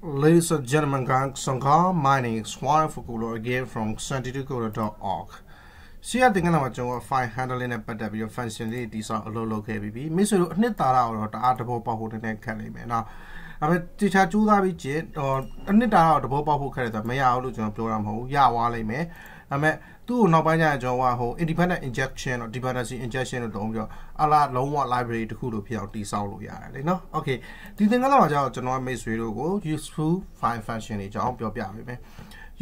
Ladies and gentlemen, Gang Sangha, my name is Juan Fukulo again from santidukulo.org. ဆီရတင်ကနာမှာကျွန်တော် file handling နဲ့ပတ်သက်ပြီးတော့ function လေးတိစောက်အလုပ်လုပ်ခဲ့ပြီးပြီ။မိတ်ဆွေတို့အနှစ်သာရတော့တအားတဘောပေါက်ဖို့တည်းနဲ့ခက်နေမယ်။နော်။ဒါပေမဲ့တေချာကြိုးစားပြီးကျင်ဟိုအနှစ်တာတော့တဘောပေါက်ဖို့ခက်တယ်ဆိုတာမရဘူးလို့ကျွန်တော်ပြောတာမဟုတ်ဘူးရသွားလိမ့်မယ်ဒါပေမဲ့သူ့ကိုနောက်ပိုင်းကျရင်ကျွန်တော်ကဟို independent injection တော့ dependency injection လို့တုံးပြီးတော့အလားလုံးဝ library တခုလို့ဖြစ်အောင်တည်ဆောက်လို့ရတယ်လေနော် okay ဒီသင်္ကန်းလောက်ကျတော့ကျွန်တော်မိတ်ဆွေတို့ကို useful file function တွေအကြောင်းပြောပြပေးမယ်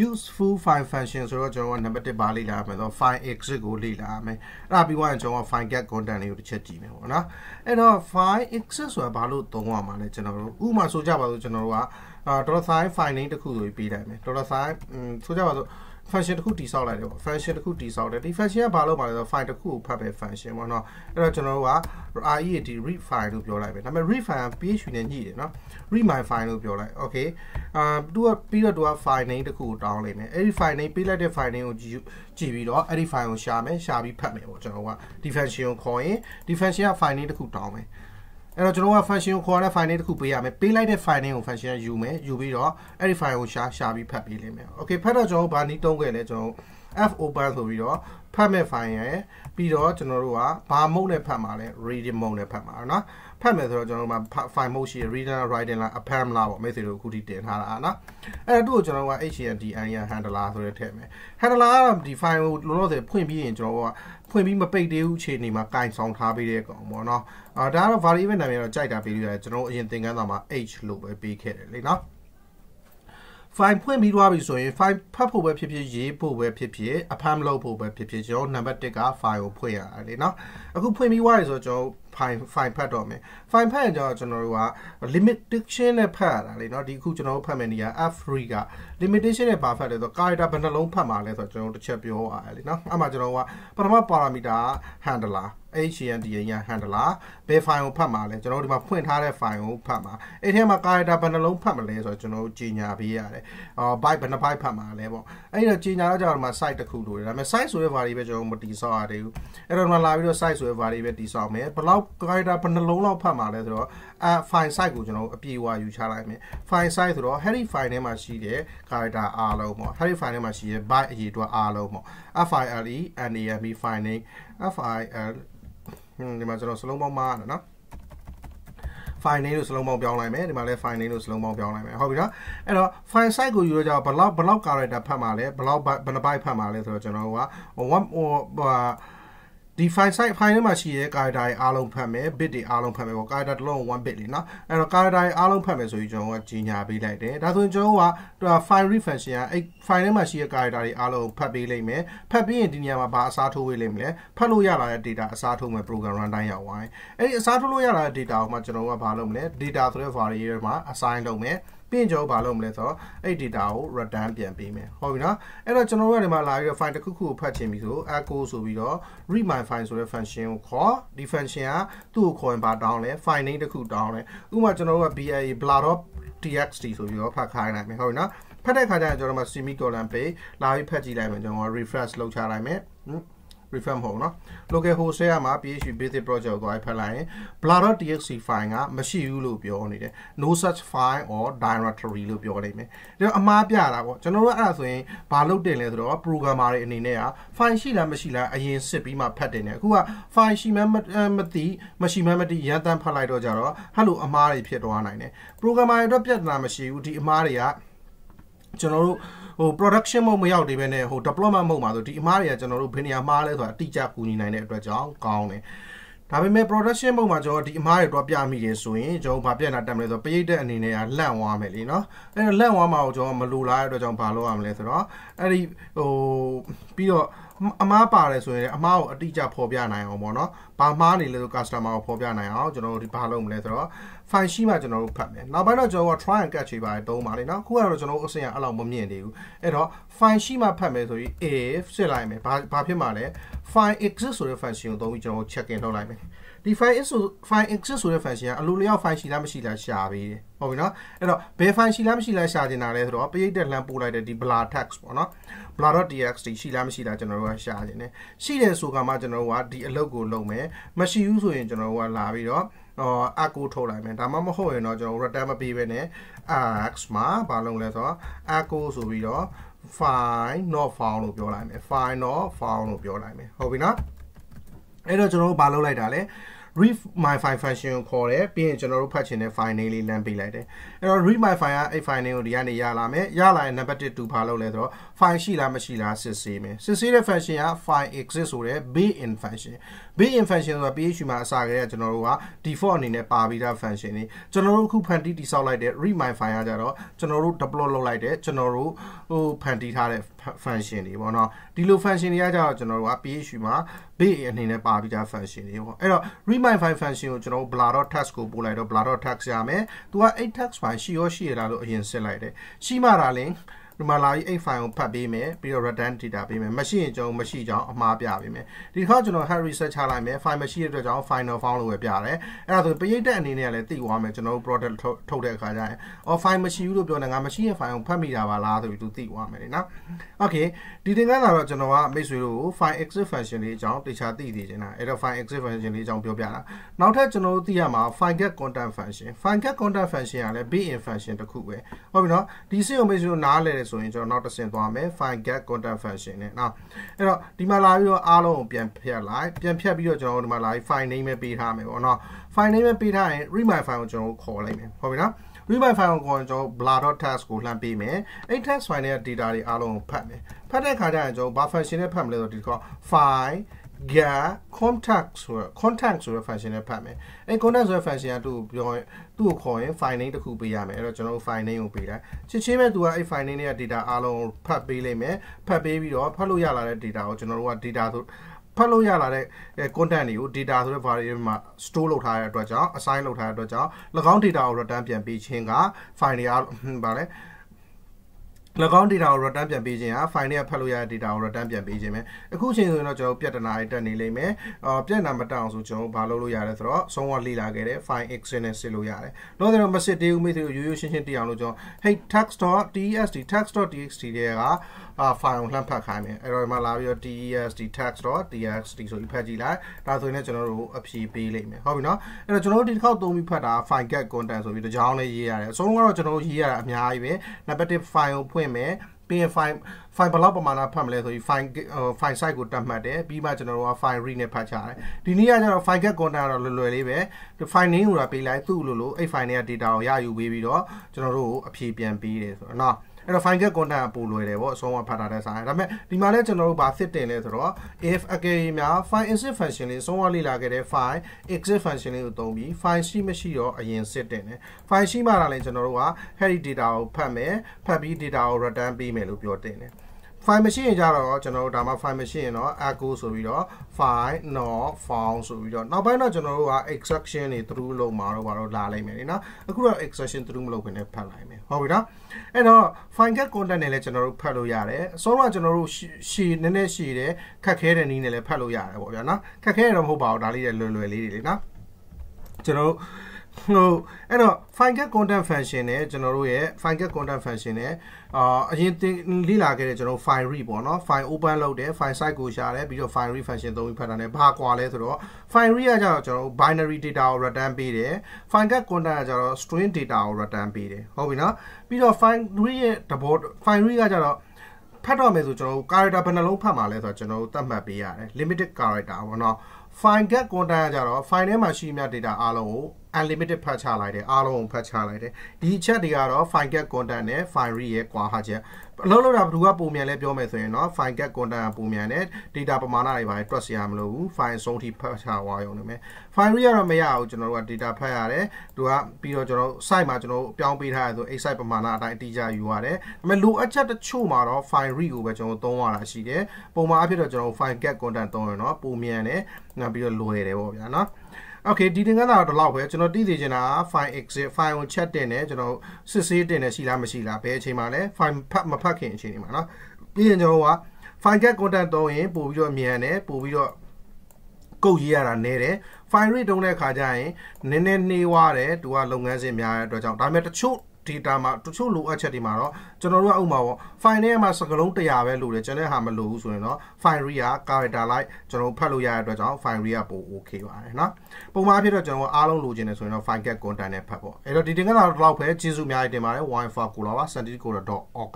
useful file function ဆိုတော့ကျွန်တော်က number 1ပါလေ့လာမယ်ဆိုတော့ file exit ကိုလေ့လာမယ်အဲ့ဒါပြီးသွားရင်ကျွန်တော် file get content လေးကိုတစ်ချက်ကြည့်မယ်ပေါ့နော်အဲ့တော့ file exit ဆိုတာဘာလို့သုံးရမှာလဲကျွန်တော်တို့ဥမာဆိုကြပါစို့ကျွန်တော်တို့က dollar sign file name တစ်ခုဆိုပြီးပေးလိုက်မယ် dollar sign ဆိုကြပါစို့ function တစ်ခုတိဆောက်လိုက်တယ်ပေါ့ function တစ်ခုတိဆောက်တယ်ဒီ function ကဘာလုပ်ပါလဲဆိုတော့ file တစ်ခုကိုဖတ်ပဲ function ပေါ့နော်အဲ့တော့ကျွန်တော်တို့က read read file လို့ပြောလိုက်ပဲဒါပေမဲ့ read file က php နဲ့ညှိတယ်နော် read my file လို့ပြောလိုက် okay အာသူကပြီးတော့သူက file name တစ်ခုကိုတောင်းလိုက်မယ်အဲ့ဒီ file name ပေးလိုက်တဲ့ file name ကိုကြည့်ပြီးတော့အဲ့ဒီ file ကိုရှာမယ်ရှာပြီးဖတ်မယ်ပေါ့ကျွန်တော်ကဒီ function ကိုခေါ်ရင်ဒီ function က file name တစ်ခုတောင်းမယ်အဲ့တော့ကျွန်တော်က function ကိုခေါ်ရတဲ့ file လေးတစ်ခုပေးရမယ်ပေးလိုက်တဲ့ file ကို function ကယူမယ်ယူပြီးတော့အဲ့ဒီ file ကိုရှာရှာပြီးဖတ်ပေးလိမ့်မယ် okay ဖတ်တော့ကျွန်တော်ဗာနီးတုံးခဲ့လဲကျွန်တော် f open ဆိုပြီးတော့ဖတ်မဲ့ file ရယ်ပြီးတော့ကျွန်တော်တို့ကဘာ mode နဲ့ဖတ်မှာလဲ reading mode နဲ့ဖတ်မှာเนาะဖတ်မယ်ဆိုတော့ကျွန်တော်တို့မှာ file mode ရှိတယ် reader writing လား append လားပေါ့မိတ်ဆွေတို့အခုထိတင်ထားတာอ่ะเนาะအဲ့တော့ကျွန်တော်က HNDI handler ဆိုရဲထည့်မယ် handler ကတော့ဒီ file ကိုလောလောဆယ်ဖွင့်ပြီးရင်ကျွန်တော်ကဖွင့်ပြီးမပိတ်သေးဘူးအခြေအနေမှာကင်ဆောင်ထားပေးတဲ့ကောင်ပေါ့เนาะအာဒါကတော့ variable နာမည်တော့ကြိုက်တာပေးလို့ရတယ်ကျွန်တော်အရင်သင်ခန်းစာမှာ h လို့ပဲပေးခဲ့တယ်လေเนาะ file ဖွင့်ပြီးသွားပြီဆိုရင် file ဖတ်ဖို့ပဲဖြစ်ဖြစ်ရေးဖို့ပဲဖြစ်ဖြစ်အဖမ်းမလုပ်ဖို့ပဲဖြစ်ဖြစ်ကျွန်တော်နံပါတ်1က file ကိုဖွင့်ရတယ်လေနော်အခုဖွင့်ပြီးသွားပြီဆိုတော့ကျွန်တော် file file ဖတ်တော့မယ် file ဖတ်ရင်ကျတော့ကျွန်တော်တို့က limitation နဲ့ဖတ်ရတာလေနော်ဒီအခုကျွန်တော်တို့ဖတ်မယ့်နေရာ F3 က limitation နဲ့ဘာဖတ်လဲဆိုတော့ character ဘယ်နှလုံးဖတ်မှာလဲဆိုတော့ကျွန်တော်တို့တစ်ချက်ပြောရတယ်လေနော်အဲ့မှာကျွန်တော်ကပထမ parameter က handler HTML ရန် handler ဘယ် file ကိုဖတ်မှာလဲကျွန်တော်ဒီမှာဖွင့်ထားတဲ့ file ကိုဖတ်မှာအဲ့ထဲမှာ character ဘယ်နှလုံးဖတ်မလဲဆိုတော့ကျွန်တော်ကြီးညာပေးရတယ်အော် byte ဘယ်နှ byte ဖတ်မှာလဲပေါ့အဲ့တော့ကြီးညာတော့ကျွန်တော်ဒီမှာ site တစ်ခုလိုတယ်ဒါပေမဲ့ site ဆိုတဲ့ variable ပဲကျွန်တော်မတိဆောက်ရသေးဘူးအဲ့တော့ဒီမှာလာပြီးတော့ site ဆိုတဲ့ variable ပဲတိဆောက်မယ်ဘလောက် character ဘယ်နှလုံးလောက်ဖတ်မှာလဲဆိုတော့အ file site ကိုကျွန်တော်အပြေအဝယူချလိုက်မယ် file site ဆိုတော့ heavy file ထဲမှာရှိတဲ့ character အားလုံးပေါ့ heavy file ထဲမှာရှိတဲ့ byte အရေအတွက်အားလုံးပေါ့ file name file name file ဒီမှာကျွန်တော်စလုံးပေါင်းမှားတယ်နော် file name လို့စလုံးပေါင်းပြောင်းလိုက်မယ်ဒီမှာလည်း file name လို့စလုံးပေါင်းပြောင်းလိုက်မယ်ဟုတ်ပြီနော်အဲ့တော့ file size ကိုယူတော့ကြဘလောက်ဘလောက် character ဖတ်မှာလဲဘလောက်ဘယ်နှ byte ဖတ်မှာလဲဆိုတော့ကျွန်တော်က1ဒီ file size file ထဲမှာရှိတဲ့ character တွေအားလုံးဖတ်မယ် bit တွေအားလုံးဖတ်မယ်ပေါ့ character တစ်လုံး1 bit လीเนาะအဲ့တော့ character တွေအားလုံးဖတ်မယ်ဆိုရင်ကျွန်တော်ကကြီးညာပေးလိုက်တယ်ဒါဆိုရင်ကျွန်တော်က file read function ကအဲ့ file ထဲမှာရှိတဲ့ character တွေအားလုံးဖတ်ပေးလိုက်မယ်ဖတ်ပြီးရင်ဒီနေရာမှာဘာအစားထိုးပေးလိမ့်မလဲဖတ်လို့ရလာတဲ့ data အစားထိုးမယ် program runtime ရောက်သွားရင်အဲ့ဒီအစားထိုးလို့ရလာတဲ့ data ကိုမှကျွန်တော်ကဘာလုပ်မလဲ data ဆိုတဲ့ variable မှာ assign လုပ်မယ်ပြီးရင်ကျွန်တော်ဘာလုပ်မလဲဆိုတော့အဲ့ data ကို return ပြန်ပေးမယ်ဟုတ်ပြီနော်အဲ့တော့ကျွန်တော်တို့ကဒီမှာလာပြီးတော့ file တစ်ခုခုကိုဖတ်ချင်ပြီဆို echo ဆိုပြီးတော့ read my file ဆိုတဲ့ function ကိုခေါ်ဒီ function ကသူ့ကိုခေါ်ရင်ဘာတောင်းလဲ file name တစ်ခုတောင်းလဲဥပမာကျွန်တော်တို့က bia bla.txt ဆိုပြီးတော့ဖတ်ခိုင်းလိုက်မယ်ဟုတ်ပြီနော်ဖတ်တဲ့ခါကျရင်ကျွန်တော်တို့မှာ semicolon ပေးလာပြီးဖတ်ကြည့်လိုက်မယ်ကျွန်တော် refresh လုပ်ချလိုက်မယ် refund မဟုတ်ဘူးเนาะ local host ထဲမှာ PHP basic project ကိုသွားဖတ်လိုက်ရင် bla.txt file ကမရှိဘူးလို့ပြောနေတယ် no such file or directory လို့ပြောနေမယ်ဒါတော့အမှားပြတာပေါ့ကျွန်တော်တို့အဲ့ဒါဆိုရင်ဘာလုပ်တင်လဲဆိုတော့ programmer တွေအနေနဲ့က file ရှိလားမရှိလားအရင်စစ်ပြီးမှဖတ်တင်တယ်အခုက file ရှိမှမသိမရှိမှမသိရန်တမ်းဖတ်လိုက်တော့ကြတော့ဟဲ့လိုအမှားတွေဖြစ်သွားနိုင်တယ် programmer တွေအတွက်ပြဿနာမရှိဘူးဒီအမှားတွေကကျွန်တော်တို့ဟို production mode မရောက်သေးဘဲနဲ့ဟို deployment mode မှာဆိုဒီအမားတွေကကျွန်တော်တို့ဘယ်နေရာမှားလဲဆိုတာအတိအကျကူညီနိုင်တဲ့အတွက်ကြောင့်ကောင်းတယ်ဒါပေမဲ့ production mode မှာကျွန်တော်ဒီအမားတွေတော့ပြမိတယ်ဆိုရင်ကျွန်တော်ဗာပြန်တာတက်မလဲဆိုတော့ပရိတ်တဲ့အနေနဲ့ကလန့်ဝါမယ်လीเนาะအဲ့တော့လန့်ဝါမှာကိုကျွန်တော်မလိုလားတဲ့အတွက်ကြောင့်ဘာလုပ်ရမလဲဆိုတော့အဲ့ဒီဟိုပြီးတော့အမားပါတယ်ဆိုရင်အမားကိုအတိအကျဖော်ပြနိုင်အောင်ပေါ့နော်။ဘာမှားနေလဲဆို customer ကိုဖော်ပြနိုင်အောင်ကျွန်တော်တို့ဒီဘာလုပ်မလဲဆိုတော့ file ရှိမှကျွန်တော်တို့ဖတ်မယ်။နောက်ပိုင်းတော့ကျွန်တော်က try and catch ခြေပါတယ်သုံးပါလေနော်။ခုကတော့ကျွန်တော်တို့အစင်ရအဲ့လောက်မမြင်သေးဘူး။အဲ့တော့ file ရှိမှဖတ်မယ်ဆိုရင် if စစ်လိုက်မယ်။ဘာဘာဖြစ်မှာလဲ file exist ဆိုတဲ့ function ကိုသုံးပြီးကျွန်တော် check in လုပ်လိုက်မယ်။ဒီ file is file exist ဆိုတဲ့ function ကအလိုလျောက် file ရှိလားမရှိလားရှာပေးတယ်ဟုတ်ပြီနော်အဲ့တော့ဘယ် file ရှိလားမရှိလားရှာနေတာလဲဆိုတော့ပရိတ်တက်လှမ်းပို့လိုက်တဲ့ဒီ bla text ပေါ့နော် bla.txt ရှိလားမရှိလားကျွန်တော်တို့ကရှာနေတယ်ရှိတယ်ဆိုကမှကျွန်တော်တို့ကဒီအလုပ်ကိုလုပ်မယ်မရှိဘူးဆိုရင်ကျွန်တော်တို့ကလာပြီးတော့အော်အကူထုတ်လိုက်မယ်ဒါမှမဟုတ်ရင်တော့ကျွန်တော်တို့ return မပေးဘဲနဲ့ x မှာဘာလုပ်လဲဆိုတော့အကူဆိုပြီးတော့ file not found လို့ပြောလိုက်မယ် file not found လို့ပြောလိုက်မယ်ဟုတ်ပြီနော်အဲ့တော့ကျွန်တော်တို့ဘာလုပ်လိုက်တာလဲ read my file function ကိုခေါ်တယ်ပြီးရင်ကျွန်တော်တို့ဖတ်ချင်တဲ့ file name လေးလမ်းပေးလိုက်တယ်အဲ့တော့ read my file ကအဲ့ file name ကိုဒီကနေရလာမယ်ရလာရင် number 1 2ဘာလုပ်လဲဆိုတော့ file ရှိလားမရှိလားစစ်ဆေးမယ်စစ်ဆေးတဲ့ function က file exist ဆိုတဲ့ be in function be in function ဆိုတာ PHP မှာအစကတည်းကကျွန်တော်တို့က default အနေနဲ့ပါပြီးသား function တွေကျွန်တော်တို့အခုဖန်တီးတိဆောက်လိုက်တဲ့ read my file ကကြတော့ကျွန်တော်တို့ deploy လုပ်လိုက်တဲ့ကျွန်တော်တို့ဟိုဖန်တီးထားတဲ့ function တွေပေါ့နော်ဒီလို function တွေကကြတော့ကျွန်တော်တို့က PHP မှာ base အနေနဲ့ပါပြီးသား function တွေပေါ့အဲ့တော့ remindify function ကိုကျွန်တော်တို့ blar.tax tax ကိုပို့လိုက်တော့ blar.tax ရမယ်သူက8 tax file ရှိရောရှိရတာလို့အရင်စစ်လိုက်တယ်ရှိမှတာလင်းဒီမှာလာပြီးအိတ်ဖိုင်ကိုဖတ်ပေးမယ်ပြီးတော့ redundant data ပေးမယ်မရှိရင်ကျွန်တော်မရှိကြောင်းအမှားပြပေးမယ်ဒီခါကျွန်တော် hard reset ချလိုက်မယ် file မရှိတဲ့အတွက်ကြောင့် final found လို့ပဲပြတယ်အဲ့ဒါဆိုပရိသတ်အနေနဲ့လည်းသိသွားမယ်ကျွန်တော်တို့ product ထုတ်တဲ့အခါကျရင် oh file မရှိဘူးလို့ပြောနေငါမရှိရင် file ကိုဖတ်မိတာပါလားဆိုပြီးသူသိသွားမယ်နော် okay ဒီသင်ခန်းစာတော့ကျွန်တော်ကမိတ်ဆွေတို့ကို file exit function လေးအကြောင်းတခြားသိသေးချင်တာအဲ့တော့ file exit function လေးအကြောင်းပြောပြတာနောက်ထပ်ကျွန်တော်တို့သိရမှာ file get content function file get content function ကလည်း bin function တစ်ခုပဲဟုတ်ပြီနော်ဒီစိတ်ကိုမိတ်ဆွေတို့နားလည်တယ်ဆိုရင်ကျွန်တော်နောက်တစ်ဆင့်သွားမယ် find get content function နဲ့နော်အဲ့တော့ဒီမှာလာပြီးတော့အားလုံးကိုပြန်ဖြတ်လိုက်ပြန်ဖြတ်ပြီးတော့ကျွန်တော်ဒီမှာလာပြီး file name ပဲပေးထားမယ်ပေါ့နော် file name ပဲပေးထားရင် read my file ကိုကျွန်တော်ခေါ်လိုက်မယ်ဟုတ်ပြီနော် read my file ကိုကျွန်တော် bla.task ကိုလှမ်းပေးမယ်အဲ့ task file ရဲ့ data တွေအားလုံးကိုဖတ်မယ်ဖတ်တဲ့အခါကျရင်ကျွန်တော်ဘာ function နဲ့ဖတ်မလဲဆိုတော့ဒီကော file ga contact ဆိုတော့ contact ဆိုတဲ့ function နဲ့ဖတ်မယ်အဲ contact ဆိုတဲ့ function ကသူ့ကိုပြောရင်သူ့ကိုခေါ်ရင် file name တစ်ခုပေးရမယ်အဲ့တော့ကျွန်တော်တို့ file name ကိုပေးလိုက်ချက်ချင်းပဲသူကအဲ့ file name တွေက data အားလုံးဖတ်ပေးလိုက်မယ်ဖတ်ပေးပြီးတော့ဖတ်လို့ရလာတဲ့ data ကိုကျွန်တော်တို့က data ဆိုဖတ်လို့ရလာတဲ့ content တွေကို data ဆိုတဲ့ variable မှာ store လုပ်ထားတဲ့အတွက်ကြောင့် assign လုပ်ထားတဲ့အတွက်ကြောင့်၎င်း data ကို return ပြန်ပေးခြင်းက file တွေကဘာလဲ၎င်း data ကို return ပြန်ပေးခြင်းဟာ file ထဲကဖတ်လို့ရတဲ့ data ကို return ပြန်ပေးခြင်းပဲအခုချိန်ဆိုရင်တော့ကျွန်တော်ပြဿနာတွေတက်နေလိမ့်မယ်အော်ပြဿနာမတက်အောင်ဆိုကျွန်တော်ဘာလုပ်လို့ရလဲဆိုတော့ဆုံးဝလေ့လာခဲ့တဲ့ file exchange နဲ့စစ်လို့ရတယ်တော့ကျွန်တော်မစစ်သေးဘူးမိတ်ဆွေတို့ရိုးရိုးရှင်းရှင်းတည်အောင်လို့ကျွန်တော် hey text.txt text.txt တွေကအာ file ကိုလှမ်းဖတ်ခိုင်းမယ်အဲ့တော့ဒီမှာလာပြီးတော့ txt text.txt ဆိုပြီးဖတ်ကြည့်လိုက်ဒါဆိုရင်လည်းကျွန်တော်တို့အဖြေပေးလိမ့်မယ်ဟုတ်ပြီနော်အဲ့တော့ကျွန်တော်တို့ဒီတစ်ခေါက်သုံးပြီးဖတ်တာ file get content ဆိုပြီးတကြောင်းလေးရေးရတယ်အဆုံးကတော့ကျွန်တော်တို့ရေးရတာအများကြီးပဲ negative file ကိုဖွင့်င့်မယ်ပြီးရင် file file ဘယ်လောက်ပမာဏဖတ်မလဲဆိုပြီး file file size ကိုတတ်မှတ်တယ်ပြီးမှကျွန်တော်တို့က file read နဲ့ဖတ်ကြတယ်ဒီနေ့ကကျတော့ file get content ကတော့လွယ်လွယ်လေးပဲဒီ file name ကိုလာပေးလိုက်သူ့လိုလိုအဲ့ file နဲ့ data ကိုရယူပေးပြီးတော့ကျွန်တော်တို့အဖြေပြန်ပေးတယ်ဆိုတော့နော်အဲ့တော့ final content ကပိုလွယ်တယ်ပေါ့အဆုံးအဖတ်တာတဲ့ဆိုင်ဒါပေမဲ့ဒီမှာလည်းကျွန်တော်တို့ဗာစစ်တင်လဲဆိုတော့ if အကယ်၍များ file exit function လေးအဆုံးအလေ့လာခဲ့တဲ့ file exit function လေးကိုသုံးပြီး file ရှိမရှိရော အရင်စစ်တင်တယ် file ရှိမှသာလဲကျွန်တော်တို့က heavy data ကိုဖတ်မယ်ဖတ်ပြီး data ကို return ပေးမယ်လို့ပြောတင်တယ် file မရှိရင်ကြတော့ကျွန်တော်တို့ဒါမှ file မရှိရင်တော့ echo ဆိုပြီးတော့ file not found ဆိုပြီးတော့နောက်ပိုင်းတော့ကျွန်တော်တို့က extraction တွေ through လုပ်မှာတော့ဘာလို့လာလိုက်မယ်နော်အခုတော့ extraction through မလုပ်ခင်လည်းဖတ်လိုက်မယ်ဟုတ်ပြီနော်အဲ့တော့ file get content နဲ့လည်းကျွန်တော်တို့ဖတ်လို့ရတယ်အစောကကျွန်တော်တို့ရှည်နည်းနည်းရှည်တယ်ခက်ခဲတဲ့နည်းနဲ့လည်းဖတ်လို့ရတယ်ပေါ့ဗျာနော်ခက်ခဲတော့မဟုတ်ပါဘူးဒါလေးတွေလွယ်လွယ်လေးတွေလေနော်ကျွန်တော်တို့ဟိုအဲ့တော့ finite content function နဲ့ကျွန်တော်တို့ရဲ့ finite content function နဲ့အာအရင်တင်လေ့လာခဲ့တဲ့ကျွန်တော် file read ပေါ့နော် file open လုပ်တယ် file size ကိုရှာတယ်ပြီးတော့ file read function သုံးပြီးဖတ်တာ ਨੇ ဘာကွာလဲဆိုတော့ file read ကကျတော့ကျွန်တော်တို့ binary data ကို return ပေးတယ် finite content ကကျတော့ string data ကို return ပေးတယ်ဟုတ်ပြီနော်ပြီးတော့ file read ရဲ့တဘော file read ကကျတော့ဖတ်တော့မယ်ဆိုကျွန်တော်တို့ character ဘယ်နှလုံးဖတ်မှာလဲဆိုတော့ကျွန်တော်တို့သတ်မှတ်ပေးရတယ် limited character ပေါ့နော် file get content ကကျတော့ file ထဲမှာရှိမြ data အားလုံးကို unlimited ဖတ်ချလိုက်တယ်အားလုံးကိုဖတ်ချလိုက်တယ်ဒီအချက်တွေကတော့ file get content နဲ့ file read ရဲ့ကွာဟာချက်အလုပ်လုပ်တာဘယ်သူကပုံမြန်လဲပြောမယ်ဆိုရင်တော့ file get content ကပုံမြန်တယ် data ပမာဏတွေပါတယ် trust ရမလို့ဘူး file ဆုံးထိဖတ်ချသွားရုံနဲ့ပဲ file read ကတော့မရဘူးကျွန်တော်တို့က data ဖတ်ရတယ်သူကပြီးတော့ကျွန်တော် site မှာကျွန်တော်ပြောင်းပေးထားရဆို excel ပမာဏအတိုင်းအတိအကျယူရတယ်ဒါပေမဲ့လိုအပ်ချက်တချို့မှာတော့ file read ကိုပဲကျွန်တော်သုံးရတာရှိတယ်ပုံမှန်အဖြစ်တော့ကျွန်တော် file get content သုံးရင်တော့ပုံမြန်တယ်နောက်ပြီးတော့လွယ်တယ်ပေါ့ဗျာနော် Okay ဒီသင်ခန်းစာတော့ဒီလောက်ပဲကျွန်တော်တည်သိချင်တာ file exit file ကို check တင်တယ်ကျွန်တော်စစ်ဆေးတင်တယ်ရှိလားမရှိလားဘယ်အချိန်မှလဲ file ဖတ်မဖတ်ခင်အချိန်ဒီမှာနော်ပြီးရင်ကျွန်တော်က file get content တော့ရင်ပို့ပြီးတော့မြန်တယ်ပို့ပြီးတော့ကုတ်ရေးရတာနဲတယ် file rate တုံးတဲ့ခါကျရင်နည်းနည်းနှေးွားတယ်သူကလုပ်ငန်းစဉ်များတဲ့အတွက်ကြောင့်ဒါပေမဲ့တချို့ data မှာတချို့လိုအပ်ချက်တွေမှာတော့ကျွန်တော်တို့ကဥမာပေါ့ file ထဲမှာစကလုံး100ပဲလိုတယ်ကျွန်တော်ဟာမလိုဘူးဆိုရင်တော့ file read က character like ကျွန်တော်ဖတ်လို့ရတဲ့အတွက်ကြောင့် file read ကပို okay ပါတယ်နော်ပုံမှန်အဖြစ်တော့ကျွန်တော်အားလုံးလိုချင်တယ်ဆိုရင်တော့ file get content နဲ့ဖတ်ပေါ့အဲ့တော့ဒီတင်ကတော့ဒီလောက်ပဲကျေးဇူးအများကြီးတင်ပါတယ် wifi ကိုလာပါ sandicoder.org